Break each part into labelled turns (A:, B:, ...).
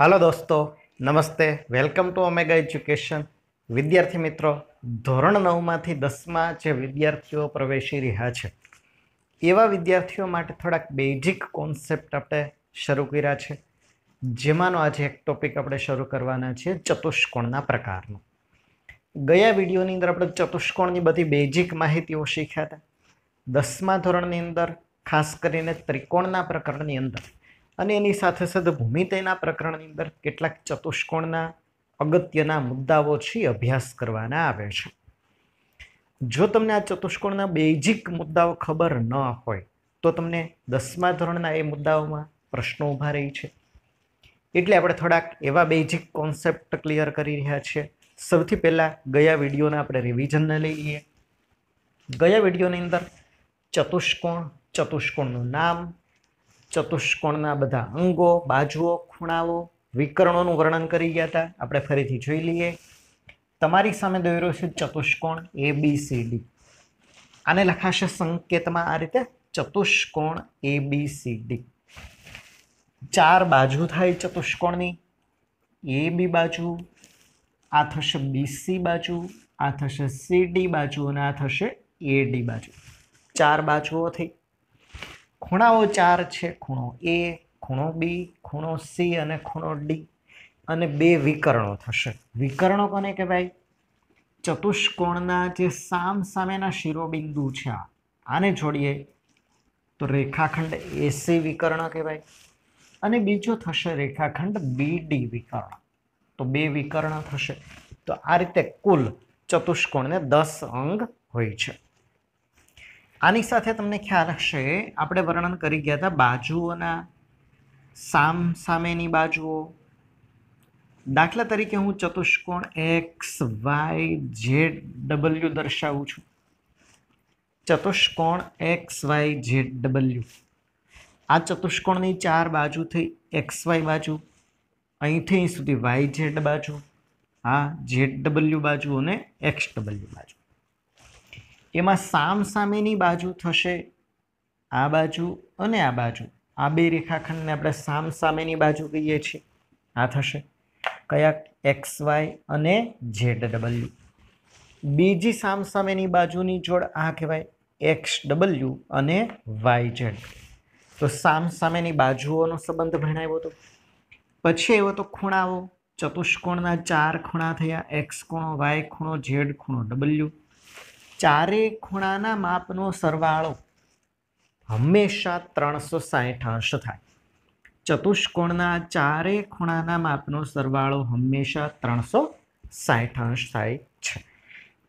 A: હાલો દોસ્તો નમસ્તે welcome to omega education વિદ્યાર્થી મિત્રો ધોરણ નવમાંથી દસમાં જે વિદ્યાર્થીઓ પ્રવેશી રહ્યા છે એવા વિદ્યાર્થીઓ માટે થોડાક બેઝિક કોન્સેપ્ટ આપણે શરૂ કર્યા છે જેમાંનો આજે એક ટોપિક આપણે શરૂ કરવાના છે ચતુષ્કોણના પ્રકારનો ગયા વિડીયોની અંદર આપણે ચતુષ્કોણની બધી બેઝિક માહિતીઓ શીખ્યા હતા દસમા ધોરણની અંદર ખાસ કરીને ત્રિકોણના પ્રકરણની અંદર અને એની સાથે સાથે ભૂમિતેના પ્રકરણની અંદર કેટલાક ચતુષ્કોણના અગત્યના મુદ્દાઓથી અભ્યાસ કરવાના આવે છે જો તમને આ ચતુષ્કોણના બેઝિક મુદ્દાઓ ખબર ન હોય તો તમને દસમા ધોરણના એ મુદ્દાઓમાં પ્રશ્નો ઊભા રહી છે એટલે આપણે થોડાક એવા બેઝિક કોન્સેપ્ટ ક્લિયર કરી રહ્યા છીએ સૌથી પહેલાં ગયા વિડીયોના આપણે રિવિઝનને લઈએ ગયા વિડીયોની અંદર ચતુષ્કોણ ચતુષ્કોણનું નામ ચતુષ્કોણના બધા અંગો બાજુઓ ખૂણાઓ વિકરણોનું વર્ણન કરી ગયા હતા આપણે ફરીથી જોઈ લઈએ તમારી સામે દોર્યો છે ચતુષ્કોણ એ બી સી ડી આને લખાશે સંકેતમાં આ રીતે ચતુષ્કોણ એ બી સી ડી ચાર બાજુ થાય ચતુષ્કોણની એ બી બાજુ આ થશે બીસી બાજુ આ થશે સી ડી બાજુ અને આ થશે એ ડી બાજુ ચાર બાજુઓ થઈ ખૂણાઓ ચાર છે ખૂણો એ ખૂણો બી ખૂણો સી અને ખૂણો ડી અને બે વિકર્ણો થશે વિકર્ણો કોને કહેવાય ચતુષ્કોણના જે સામ સામેના શિરોબિંદુ છે આને જોડીએ તો રેખાખંડ એસી વિકર્ણ કહેવાય અને બીજો થશે રેખાખંડ બી ડી વિકર્ણ તો બે વિકર્ણ થશે તો આ રીતે કુલ ચતુષ્કોણને દસ અંગ હોય છે આની સાથે તમને ખ્યાલ હશે આપણે વર્ણન કરી ગયા હતા બાજુઓના સામ સામેની બાજુઓ દાખલા તરીકે હું ચતુષ્કોણ એક્સ વાય ઝેડ ડબલ્યુ દર્શાવું છું ચતુષ્કોણ એક્સ વાય ઝેડ ડબલ્યુ આ ચતુષ્કોણની ચાર બાજુ થઈ એક્સ વાય બાજુ અહીંથી અહીં સુધી વાય ઝેડ બાજુ આ ઝેડ ડબલ્યુ બાજુ અને એક્સ ડબલ્યુ બાજુ એમાં સામ સામેની બાજુ થશે આ બાજુ અને આ બાજુ આ બે રેખાખંડને આપણે સામ સામેની બાજુ કહીએ છીએ આ થશે કયા એક્સ વાય અને ઝેડ ડબલ્યુ બીજી સામ સામેની બાજુની જોડ આ કહેવાય એક્સ ડબલ્યુ અને વાય ઝેડ તો સામ સામેની બાજુઓનો સંબંધ ભણાવ્યો હતો પછી એવો તો ખૂણાઓ ચતુષ્કોણના ચાર ખૂણા થયા એક્સ ખૂણો વાય ખૂણો ઝેડ ખૂણો ડબલ્યુ ચારે ખૂણાના માપનો સરવાળો હંમેશા ત્રણસો સાહીઠ અંશ થાય ચતુષ્કોણના ચારે ખૂણાના માપનો સરવાળો હંમેશા ત્રણસો સાહીઠ અંશ થાય છે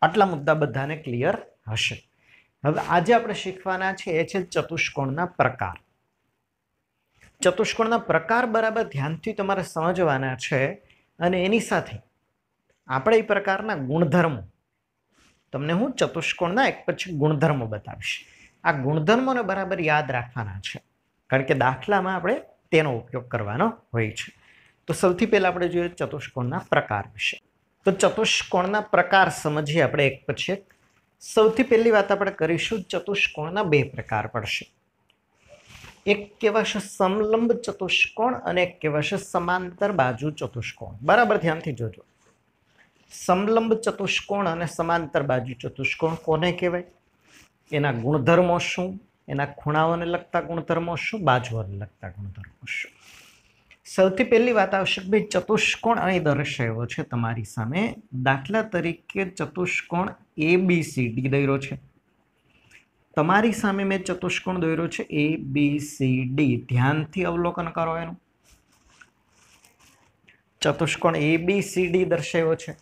A: આટલા મુદ્દા બધાને ક્લિયર હશે હવે આજે આપણે શીખવાના છે એ છે ચતુષ્કોણના પ્રકાર ચતુષ્કોણના પ્રકાર બરાબર ધ્યાનથી તમારે સમજવાના છે અને એની સાથે આપણે એ પ્રકારના ગુણધર્મો તમને હું ચતુષ્કોણના એક પછી ગુણધર્મો બતાવીશ આ ગુણધર્મોને બરાબર યાદ રાખવાના છે કારણ કે દાખલામાં આપણે તેનો ઉપયોગ કરવાનો હોય છે તો સૌથી પહેલાં આપણે જોઈએ ચતુષ્કોણના પ્રકાર વિશે તો ચતુષ્કોણના પ્રકાર સમજીએ આપણે એક પછી એક સૌથી પહેલી વાત આપણે કરીશું ચતુષ્કોણના બે પ્રકાર પડશે એક કહેવાશે સમલંબ ચતુષ્કોણ અને એક કહેવાશે સમાંતર બાજુ ચતુષ્કોણ બરાબર ધ્યાનથી જોજો સમલંબ ચતુષ્કોણ અને સમાંતર બાજુ ચતુષ્કોણ કોને કહેવાય એના ગુણધર્મો શું એના ખૂણાઓને લગતા ગુણધર્મો શું બાજુઓને લગતા ગુણધર્મો શું સૌથી પહેલી વાત આવશે કે ભાઈ ચતુષ્કોણ અહીં દર્શાવ્યો છે તમારી સામે દાખલા તરીકે ચતુષ્કોણ એ બી સી ડી દોર્યો છે તમારી સામે મેં ચતુષ્કોણ દોર્યો છે એ બી સી ડી ધ્યાનથી અવલોકન કરો એનું ચતુષ્કોણ એ બી સી ડી દર્શાવ્યો છે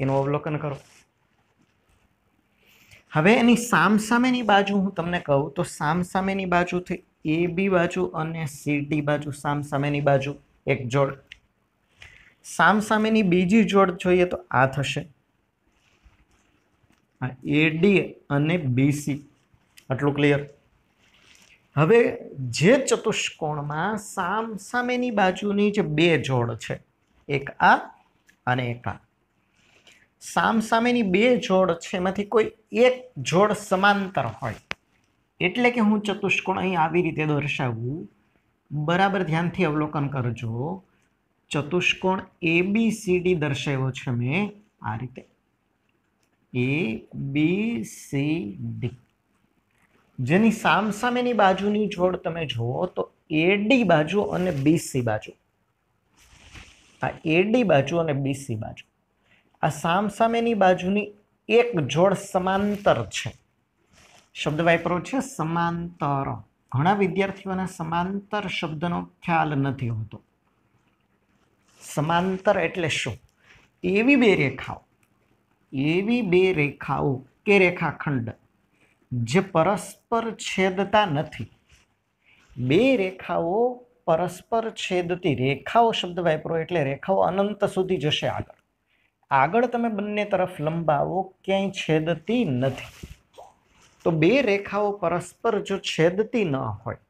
A: એનું અવલોકન કરો હવે એની સામસામેની બાજુ હું તમને કહું તો સામસામેની બાજુથી એ બી બાજુ અને સીટી બાજુ સામસામેની બાજુ એક જોડ સામસામેની બીજી જોડ જોઈએ તો આ થશે આ એડી અને બીસી આટલું ક્લિયર હવે જે ચતુષ્કોણમાં સામસામેની બાજુની જે બે જોડ છે એક આ અને એક આ સામસામેની બે જોડ છે એમાંથી કોઈ એક જોડ સમાંતર હોય એટલે કે હું ચતુષ્કોણ અહીં આવી રીતે દર્શાવું બરાબર ધ્યાનથી અવલોકન કરજો ચતુષ્કોણ એ બી સી ડી દર્શાવ્યો છે મેં આ રીતે એ બી સી ડી જેની સામસામેની બાજુની જોડ તમે જુઓ તો એડી બાજુ અને બીસી બાજુ આ એડી બાજુ અને બી સી બાજુ આ સામસામેની બાજુની એક જોડ સમાંતર છે શબ્દ વાપરો છે સમાંતર ઘણા વિદ્યાર્થીઓને સમાંતર શબ્દનો ખ્યાલ નથી હોતો સમાંતર એટલે શું એવી બે રેખાઓ એવી બે રેખાઓ કે રેખાખંડ જે પરસ્પર છેદતા નથી બે રેખાઓ પરસ્પર છેદતી રેખાઓ શબ્દ વાપરો એટલે રેખાઓ અનંત સુધી જશે આગળ આગળ તમે બંને તરફ લંબાવો ક્યાંય છેદતી નથી તો બે રેખાઓ પરસ્પર જો છેદતી ન હોય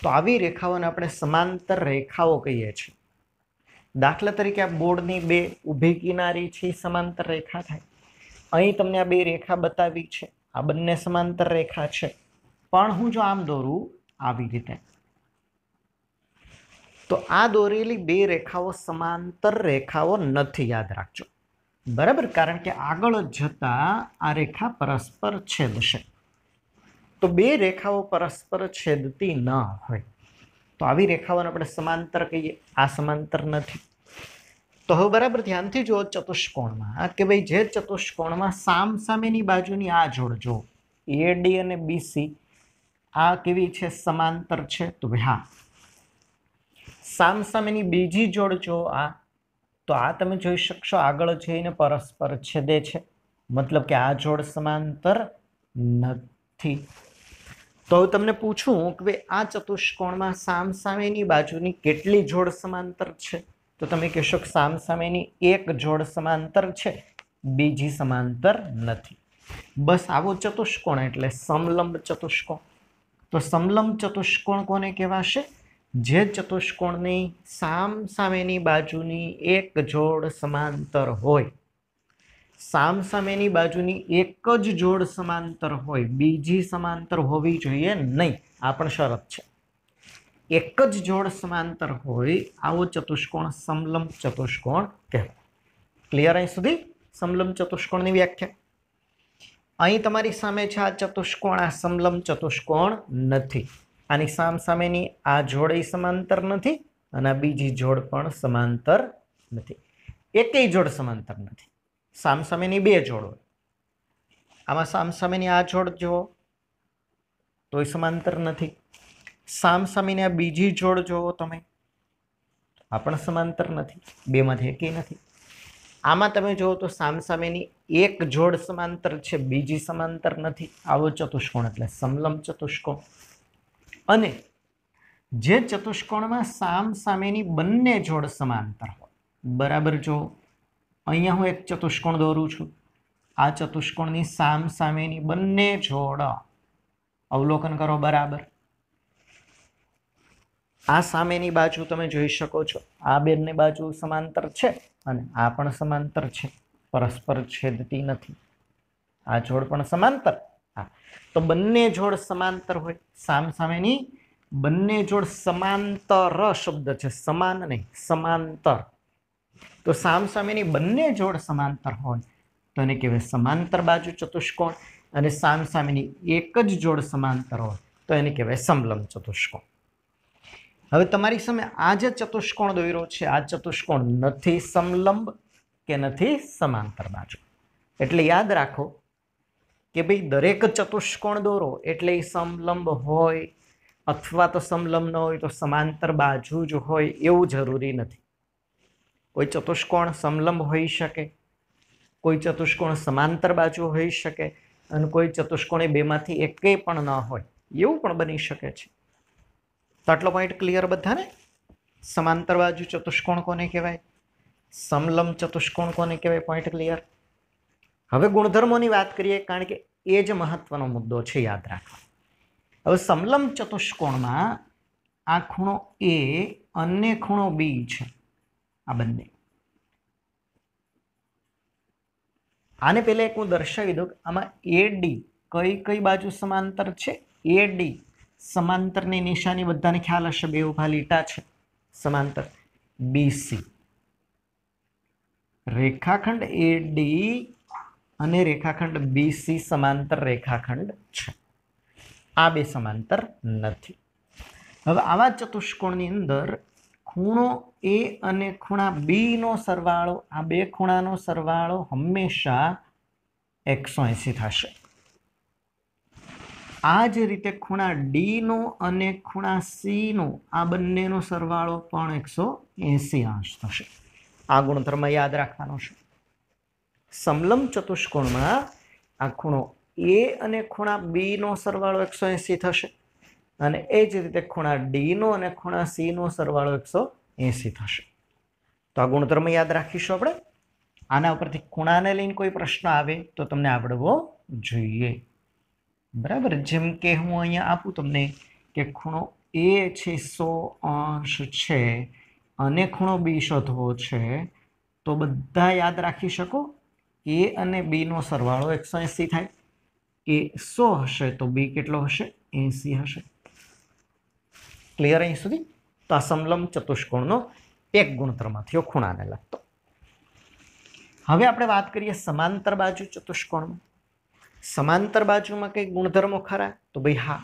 A: તો આવી રેખાઓને આપણે સમાંતર રેખાઓ કહીએ છીએ દાખલા તરીકે આ બોર્ડની બે ઊભી કિનારી છે સમાંતર રેખા થાય અહીં તમને આ બે રેખા બતાવી છે આ બંને સમાંતર રેખા છે પણ હું જો આમ દોરું આવી રીતે તો આ દોરેલી બે રેખાઓ સમાંતર રેખાઓ નથી યાદ રાખજો બરાબર કારણ કે આગળ જતાં આ રેખા પરસ્પર છેદશે તો બે રેખાઓ પરસ્પર છેદતી ન હોય તો આવી રેખાઓને આપણે સમાંતર કહીએ આ સમાંતર નથી તો હવે બરાબર ધ્યાનથી જુઓ ચતુષ્કોણમાં કે ભાઈ જે ચતુષ્કોણમાં સામ સામેની બાજુની આ જોડ જુઓ એડી અને બીસી આ કેવી છે સમાંતર છે તો ભાઈ હા સામ સામેની બીજી જોડ જો આ તો આ તમે જોઈ શકશો આગળ જઈને પરસ્પર છેદે છે મતલબ કે આ જોડ સમાંતર નથી તો હું તમને પૂછું કે આ ચતુષ્કોણમાં સામ સામેની બાજુની કેટલી જોડ સમાંતર છે તો તમે કહેશો કે સામ સામેની એક જોડ સમાંતર છે બીજી સમાંતર નથી બસ આવો ચતુષ્કોણ એટલે સમલંબ ચતુષ્કોણ તો સમલંબ ચતુષ્કોણ કોને કહેવાશે જે ચતુષ્કોણની સામ સામેની બાજુની એક જોડ સમાંતર હોય સામ સામેની બાજુની એક જ જોડ સમાંતર હોય બીજી સમાંતર હોવી જોઈએ નહીં આ પણ શરત છે એક જ જોડ સમાંતર હોય આવો ચતુષ્કોણ સમલમ ચતુષ્કોણ કહેવાય ક્લિયર અહીં સુધી સમલમ ચતુષ્કોણની વ્યાખ્યા અહીં તમારી સામે છે આ ચતુષ્કોણ આ સમલમ ચતુષ્કોણ નથી આની સામસામેની આ જોડે સમાંતર નથી અને આ બીજી જોડ પણ સમાંતર નથી એકેય જોડ સમાંતર નથી સામસામેની બે જોડ હોય આમાં સામસામેની આ જોડ જુઓ તોય સમાંતર નથી સામસામેની આ બીજી જોડ જુઓ તમે આ પણ સમાંતર નથી બેમાંથી એકેય નથી આમાં તમે જુઓ તો સામસામેની એક જોડ સમાંતર છે બીજી સમાંતર નથી આવો ચતુષ્કોણ એટલે સમલમ ચતુષ્કોણ અને જે ચતુષ્કોણમાં સામ સામેની બંને જોડ સમાંતર હોય બરાબર જો અહીંયા હું એક ચતુષ્કોણ દોરું છું આ ચતુષ્કોણની સામ સામેની બંને જોડ અવલોકન કરો બરાબર આ સામેની બાજુ તમે જોઈ શકો છો આ બંને બાજુ સમાંતર છે અને આ પણ સમાંતર છે પરસ્પર છેદતી નથી આ જોડ પણ સમાંતર હા તો બંને જોડ સમાંતર હોય સામ સામેની બંને જોડ સમાંતર શબ્દ છે સમાન નહીં સમાંતર તો સામ સામેની બંને જોડ સમાંતર હોય તો એને કહેવાય સમાંતર બાજુ ચતુષ્કોણ અને સામ સામેની એક જ જોડ સમાંતર હોય તો એને કહેવાય સમલંબ ચતુષ્કોણ હવે તમારી સામે આ જે ચતુષ્કોણ દોર્યો છે આ ચતુષ્કોણ નથી સમલંબ કે નથી સમાંતર બાજુ એટલે યાદ રાખો કે ભાઈ દરેક ચતુષ્કોણ દોરો એટલે એ સમલંબ હોય અથવા તો સમલંબ ન હોય તો સમાંતર બાજુ જ હોય એવું જરૂરી નથી કોઈ ચતુષ્કોણ સમલંબ હોઈ શકે કોઈ ચતુષ્કોણ સમાંતર બાજુ હોઈ શકે અને કોઈ ચતુષ્કોણ એ બેમાંથી એકે પણ ન હોય એવું પણ બની શકે છે તો આટલો પોઈન્ટ ક્લિયર બધાને સમાંતર બાજુ ચતુષ્કોણ કોને કહેવાય સમલંબ ચતુષ્કોણ કોને કહેવાય પોઈન્ટ ક્લિયર હવે ગુણધર્મોની વાત કરીએ કારણ કે એ જ મહત્વનો મુદ્દો છે યાદ રાખવા હવે સમલમ ચતુષ્કોણમાં આ ખૂણો એ અને ખૂણો બી છે આ બંને આને પહેલાં એક હું દર્શાવી દઉં કે આમાં એ ડી કઈ કઈ બાજુ સમાંતર છે એ ડી સમાંતરની નિશાની બધાને ખ્યાલ હશે બે ઉભા લીટા છે સમાંતર બીસી રેખાખંડ એ ડી અને રેખાખંડ બી સી સમાંતર રેખાખંડ છે આ બે સમાંતર નથી હવે આવા ચતુષ્કોણની અંદર ખૂણો એ અને ખૂણા બીનો સરવાળો આ બે ખૂણાનો સરવાળો હંમેશા એકસો એંસી થશે આ જ રીતે ખૂણા ડીનો અને ખૂણા સીનો આ બંનેનો સરવાળો પણ એકસો એંસી અંશ થશે આ ગુણધર્મ યાદ રાખવાનો છે સમલમ ચતુષ્કોણમાં આ ખૂણો એ અને ખૂણા બીનો સરવાળો એકસો એંસી થશે અને એ જ રીતે ખૂણા ડીનો અને ખૂણા સીનો સરવાળો એકસો એંસી થશે તો આ ગુણધર્મ યાદ રાખીશું આપણે આના ઉપરથી ખૂણાને લઈને કોઈ પ્રશ્ન આવે તો તમને આવડવો જોઈએ બરાબર જેમ કે હું અહીંયા આપું તમને કે ખૂણો એ છે સો અંશ છે અને ખૂણો બી શોધવો છે તો બધા યાદ રાખી શકો એ અને બીનો સરવાળો એકસો એંસી થાય એ સો હશે તો બી કેટલો હશે એંસી હશે ક્લિયર અહીં સુધી તો આ સમલમ ચતુષ્કોણનો એક થયો ખૂણાને લગતો હવે આપણે વાત કરીએ સમાંતર બાજુ ચતુષ્કોણમાં સમાંતર બાજુમાં કંઈ ગુણધર્મો ખરા તો ભાઈ હા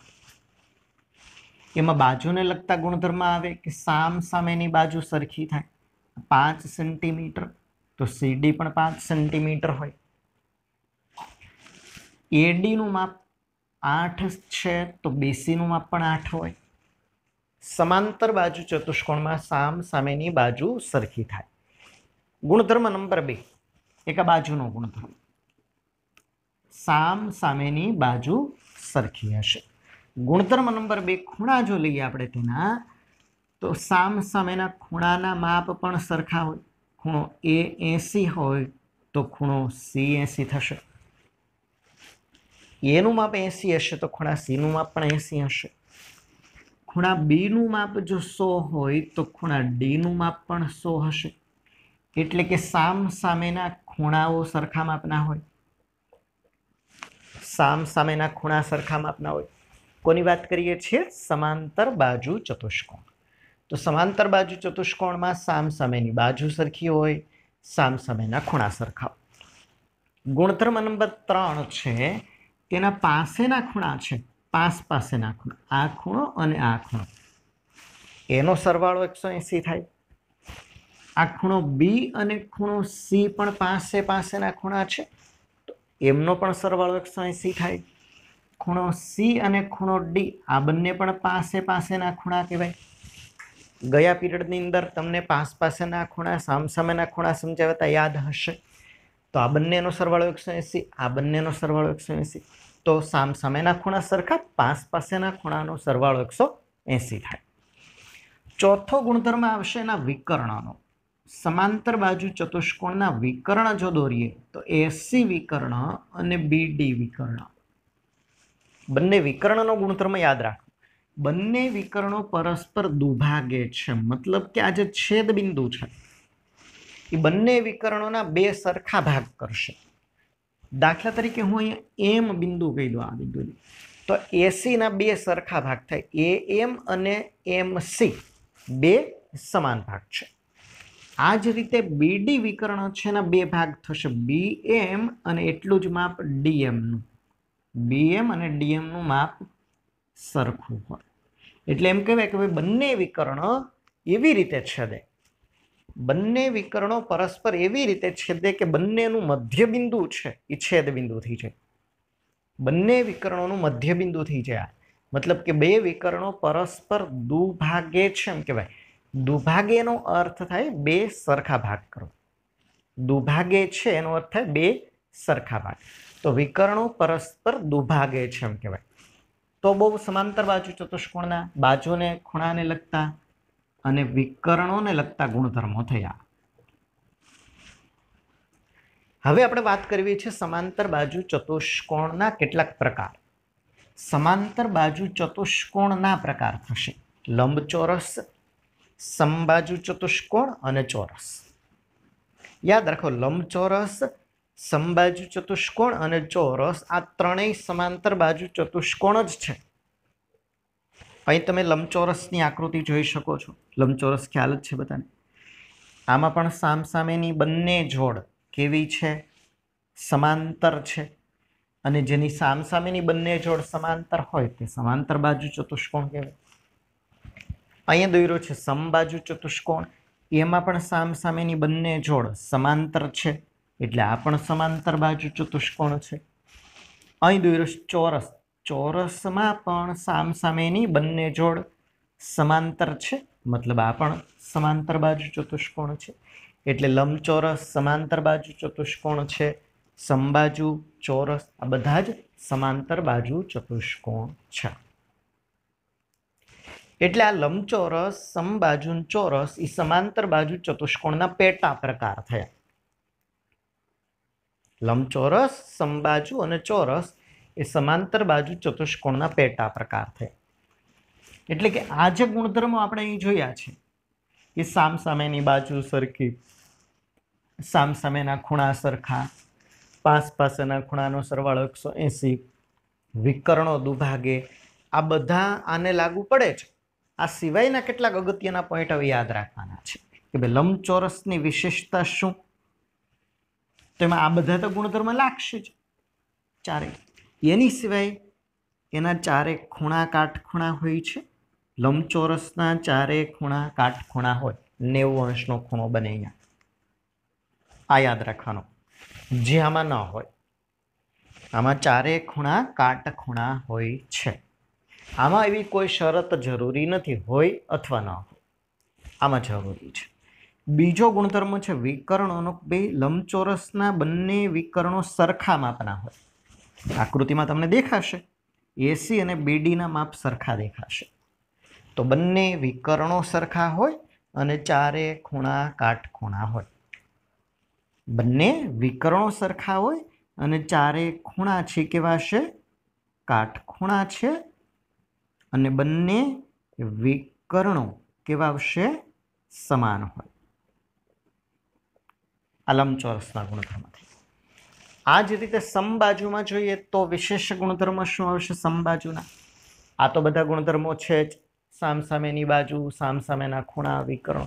A: એમાં બાજુને લગતા ગુણધર્મ આવે કે સામ સામેની બાજુ સરખી થાય પાંચ સેન્ટીમીટર તો સીડી પણ પાંચ સેન્ટીમીટર હોય એડીનું માપ આઠ છે તો બીસીનું માપ પણ આઠ હોય સમાંતર બાજુ ચતુષ્કોણમાં સામ સામેની બાજુ સરખી થાય ગુણધર્મ નંબર બે એક બાજુનો ગુણધર્મ સામ સામેની બાજુ સરખી હશે ગુણધર્મ નંબર બે ખૂણા જો લઈએ આપણે તેના તો સામ સામેના ખૂણાના માપ પણ સરખા હોય ખૂણો એ એંસી હોય તો ખૂણો સી એંસી થશે એનું માપ એંસી હશે તો ખૂણા સીનું માપ પણ એંસી હશે ખૂણા બીનું માપ જો સો હોય તો ખૂણા ડીનું માપ પણ સો હશે એટલે કે સામ સામેના ખૂણાઓ સરખા માપના હોય સામ સામેના ખૂણા સરખા માપના હોય કોની વાત કરીએ છીએ સમાંતર બાજુ ચતુષ્કોણ તો સમાંતર બાજુ ચતુષ્કોણમાં સામ સમયની બાજુ સરખી હોય સામ સમયના ખૂણા સરખા ગુણધર્મ નંબર ત્રણ છે તેના પાસેના ખૂણા છે પાસ પાસેના ખૂણા આ ખૂણો અને આ ખૂણો એનો સરવાળો એકસો એંસી થાય આ ખૂણો બી અને ખૂણો સી પણ પાસે પાસેના ખૂણા છે તો એમનો પણ સરવાળો એકસો એંસી થાય ખૂણો સી અને ખૂણો ડી આ બંને પણ પાસે પાસેના ખૂણા કહેવાય ગયા પીરિયડની અંદર તમને પાસ પાસેના ખૂણા સામસામેના ખૂણા સમજાવતા યાદ હશે તો આ બંનેનો સરવાળો એકસો એંસી આ બંનેનો સરવાળો એકસો એંસી તો સામસામેના ખૂણા સરખા પાસ પાસેના ખૂણાનો સરવાળો એકસો એંસી થાય ચોથો ગુણધર્મ આવશે એના વિકર્ણનો સમાંતર બાજુ ચતુષ્કોણના વિકર્ણ જો દોરીએ તો એસી વિકર્ણ અને બીડી વિકર્ણ બંને વિકર્ણનો ગુણધર્મ યાદ રાખ બંને વિકરણો પરસ્પર દુભાગે છે મતલબ કે આ જે છેદબિંદુ છે એ બંને વિકરણોના બે સરખા ભાગ કરશે દાખલા તરીકે હું અહીંયા એમ બિંદુ કહી દઉં આ બિંદુને તો એસીના બે સરખા ભાગ થાય એ એમ અને એમ સી બે સમાન ભાગ છે આ જ રીતે બીડી વિકર્ણ છે એના બે ભાગ થશે બી એમ અને એટલું જ માપ ડીએમનું બીએમ અને ડીએમનું માપ સરખું હોય એટલે એમ કહેવાય કે ભાઈ બંને વિકર્ણ એવી રીતે છેદે બંને વિકર્ણો પરસ્પર એવી રીતે છેદે કે બંનેનું મધ્ય બિંદુ છે એ છેદબિંદુથી છે બંને વિકર્ણોનું મધ્ય મધ્યબિંદુથી છે આ મતલબ કે બે વિકર્ણો પરસ્પર દુભાગે છે એમ કહેવાય દુભાગેનો અર્થ થાય બે સરખા ભાગ કરો દુભાગ્ય છે એનો અર્થ થાય બે સરખા ભાગ તો વિકર્ણો પરસ્પર દુભાગે છે એમ કહેવાય તો બહુ સમાંતર બાજુ ચતુષ્કોણના બાજુને ખૂણાને લગતા અને વિકર્ણોને લગતા ગુણધર્મો થયા હવે આપણે વાત કરવી છે સમાંતર બાજુ ચતુષ્કોણના કેટલાક પ્રકાર સમાંતર બાજુ ચતુષ્કોણના પ્રકાર થશે લંબચોરસ સમબાજુ ચતુષ્કોણ અને ચોરસ યાદ રાખો લંબચોરસ સમબાજુ ચતુષ્કોણ અને ચોરસ આ ત્રણેય સમાંતર બાજુ ચતુષ્કોણ જ છે અહીં તમે લંબચોરસની આકૃતિ જોઈ શકો છો લંબચોરસ ખ્યાલ જ છે બધાને આમાં પણ સામસામેની બંને જોડ કેવી છે સમાંતર છે અને જેની સામસામેની બંને જોડ સમાંતર હોય તે સમાંતર બાજુ ચતુષ્કોણ કહેવાય અહીંયા દોર્યો છે સમબાજુ ચતુષ્કોણ એમાં પણ સામસામેની બંને જોડ સમાંતર છે એટલે આ પણ સમાંતર બાજુ ચતુષ્કોણ છે અહીં દોર્યો ચોરસ ચોરસમાં પણ સામ સામેની બંને જોડ સમાંતર છે મતલબ આ પણ સમાંતર બાજુ ચતુષ્કોણ છે એટલે લંબચોરસ સમાંતર બાજુ ચતુષ્કોણ છે સંબાજુ ચોરસ આ બધા જ સમાંતર બાજુ ચતુષ્કોણ છે એટલે આ લંબચોરસ સમબાજુ ચોરસ એ સમાંતર બાજુ ચતુષ્કોણના પેટા પ્રકાર થયા લંબચોરસ સમબાજુ અને ચોરસ એ સમાંતર બાજુ ચતુષ્કોણના પેટા પ્રકાર છે એટલે કે આ જે ગુણધર્મો આપણે અહીં જોયા છે એ સામેની બાજુ સરખી સામ સામેના ખૂણા સરખા પાસ પાસેના ખૂણાનો સરવાળો એકસો એંસી વિકર્ણો દુભાગે આ બધા આને લાગુ પડે છે આ સિવાયના કેટલાક અગત્યના પોઈન્ટ હવે યાદ રાખવાના છે કે ભાઈ લંબચોરસની વિશેષતા શું તો એમાં આ બધા તો ગુણધર્મ લાગશે જ ચારે એની સિવાય એના ચારે ખૂણા કાટખૂણા હોય છે લંબચોરસના ચારે ખૂણા કાટખૂણા હોય નેવું અંશનો ખૂણો બને અહીંયા આ યાદ રાખવાનો જે આમાં ન હોય આમાં ચારે ખૂણા કાટખૂણા હોય છે આમાં એવી કોઈ શરત જરૂરી નથી હોય અથવા ન હોય આમાં જરૂરી છે બીજો ગુણધર્મ છે વિકર્ણોનો બે લંબચોરસના બંને વિકર્ણો સરખા માપના હોય આકૃતિમાં તમને દેખાશે એસી અને બીડીના માપ સરખા દેખાશે તો બંને વિકર્ણો સરખા હોય અને ચારે ખૂણા કાટખૂણા હોય બંને વિકર્ણો સરખા હોય અને ચારે ખૂણા છે કેવા છે કાટખૂણા છે અને બંને વિકર્ણો કેવા આવશે સમાન હોય આ લંબચોરસના ગુણધર્મથી આ જ રીતે સમબાજુમાં જોઈએ તો વિશેષ ગુણધર્મ શું આવશે સમબાજુના આ તો બધા ગુણધર્મો છે જ સામ સામેની બાજુ સામ સામેના ખૂણા વિકર્ણો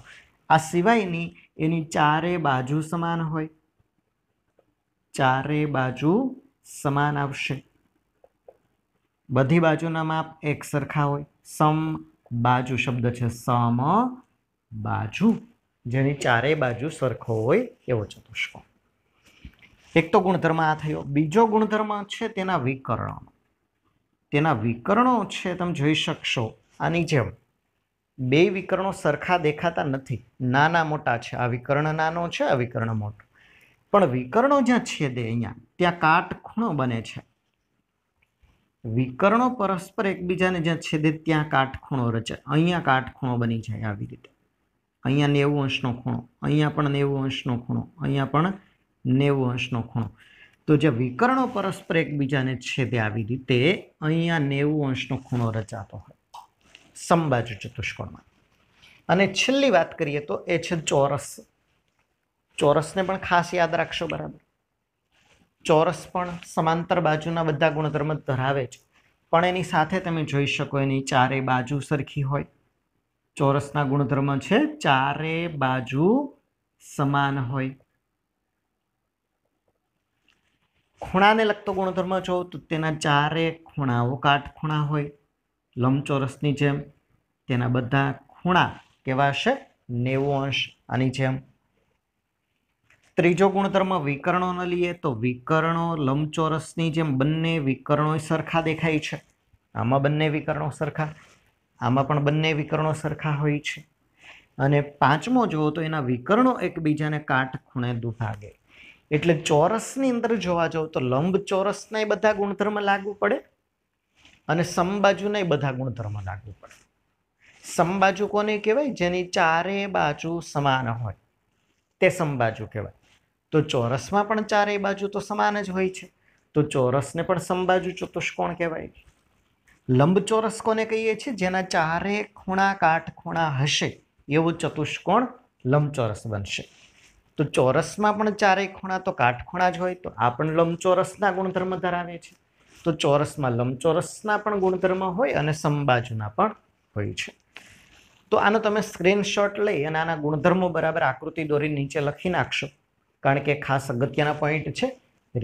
A: આ સિવાયની એની ચારે બાજુ સમાન હોય ચારે બાજુ સમાન આવશે બધી બાજુના માપ એક સરખા હોય સમ બાજુ શબ્દ છે સમ બાજુ જેની ચારે બાજુ સરખો હોય એવો ચતુષ્કોણ એક તો ગુણધર્મ આ થયો બીજો ગુણધર્મ છે તેના વિકર્ણો તેના વિકર્ણો છે તમે જોઈ શકશો આની જેમ બે વિકર્ણો સરખા દેખાતા નથી નાના મોટા છે આ વિકર્ણ નાનો છે આ વિકર્ણ મોટો પણ વિકર્ણો જ્યાં છેદે અહીંયા ત્યાં કાટખૂણો બને છે વિકર્ણો પરસ્પર એકબીજાને જ્યાં છેદે ત્યાં કાટખૂણો રચે અહીંયા કાટખૂણો બની જાય આવી રીતે અહીંયા નેવું અંશનો ખૂણો અહીંયા પણ નેવું અંશનો ખૂણો અહીંયા પણ નેવું અંશનો ખૂણો તો જે વિકર્ણો પરસ્પર એકબીજાને છેદે આવી રીતે અહીંયા નેવું અંશનો ખૂણો રચાતો હોય સમબાજુ ચતુષ્કોણમાં અને છેલ્લી વાત કરીએ તો એ છે ચોરસ ચોરસને પણ ખાસ યાદ રાખશો બરાબર ચોરસ પણ સમાંતર બાજુના બધા ગુણધર્મ ધરાવે છે પણ એની સાથે તમે જોઈ શકો એની ચારે બાજુ સરખી હોય ચોરસના ગુણધર્મ છે ચારે બાજુ સમાન હોય ખૂણાને લગતો ગુણધર્મ છો તો તેના ચારે ખૂણાઓ કાટખૂણા હોય લંબચોરસની જેમ તેના બધા ખૂણા કહેવાશે નેવું અંશ આની જેમ ત્રીજો ગુણધર્મ વિકર્ણોને લઈએ તો વિકર્ણો લંબચોરસની જેમ બંને વિકર્ણો સરખા દેખાય છે આમાં બંને વિકર્ણો સરખા આમાં પણ બંને વિકર્ણો સરખા હોય છે અને પાંચમો જુઓ તો એના વિકર્ણો એકબીજાને કાટખૂણે દુભાગે એટલે ચોરસની અંદર જોવા જાવ તો લંબ ચોરસને બધા ગુણધર્મ લાગુ પડે અને સમબાજુના બધા ગુણધર્મ લાગુ પડે સમબાજુ કોને કહેવાય જેની ચારે બાજુ સમાન હોય તે સમબાજુ કહેવાય તો ચોરસમાં પણ ચારેય બાજુ તો સમાન જ હોય છે તો ચોરસને પણ સમબાજુ ચતુષ્કોણ કહેવાય લંબચોરસ કોને કહીએ છીએ જેના ચારે ખૂણા કાઠ ખૂણા હશે એવું ચતુષ્કોણ લંબચોરસ બનશે તો ચોરસમાં પણ ચારે ખૂણા તો કાઠ ખૂણા જ હોય તો આ પણ લંબચોરસના ગુણધર્મ ધરાવે છે તો ચોરસમાં લંબચોરસના પણ ગુણધર્મ હોય અને સમબાજુના પણ હોય છે તો આનો તમે સ્ક્રીનશોટ લઈ અને આના ગુણધર્મો બરાબર આકૃતિ દોરી નીચે લખી નાખશો કારણ કે ખાસ અગત્યના પોઈન્ટ છે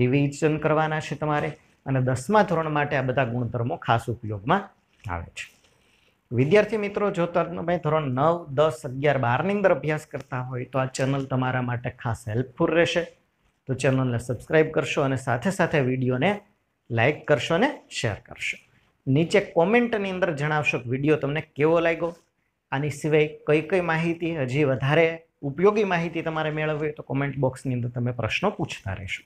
A: રિવિઝન કરવાના છે તમારે અને દસમા ધોરણ માટે આ બધા ગુણધર્મો ખાસ ઉપયોગમાં આવે છે વિદ્યાર્થી મિત્રો જો તમે ધોરણ નવ દસ અગિયાર બારની અંદર અભ્યાસ કરતા હોય તો આ ચેનલ તમારા માટે ખાસ હેલ્પફુલ રહેશે તો ચેનલને સબસ્ક્રાઈબ કરશો અને સાથે સાથે વિડીયોને લાઇક કરશો અને શેર કરશો નીચે કોમેન્ટની અંદર જણાવશો કે વિડીયો તમને કેવો લાગ્યો આની સિવાય કઈ કઈ માહિતી હજી વધારે ઉપયોગી માહિતી તમારે મેળવવી હોય તો કોમેન્ટ બોક્સની અંદર તમે પ્રશ્નો પૂછતા રહેશો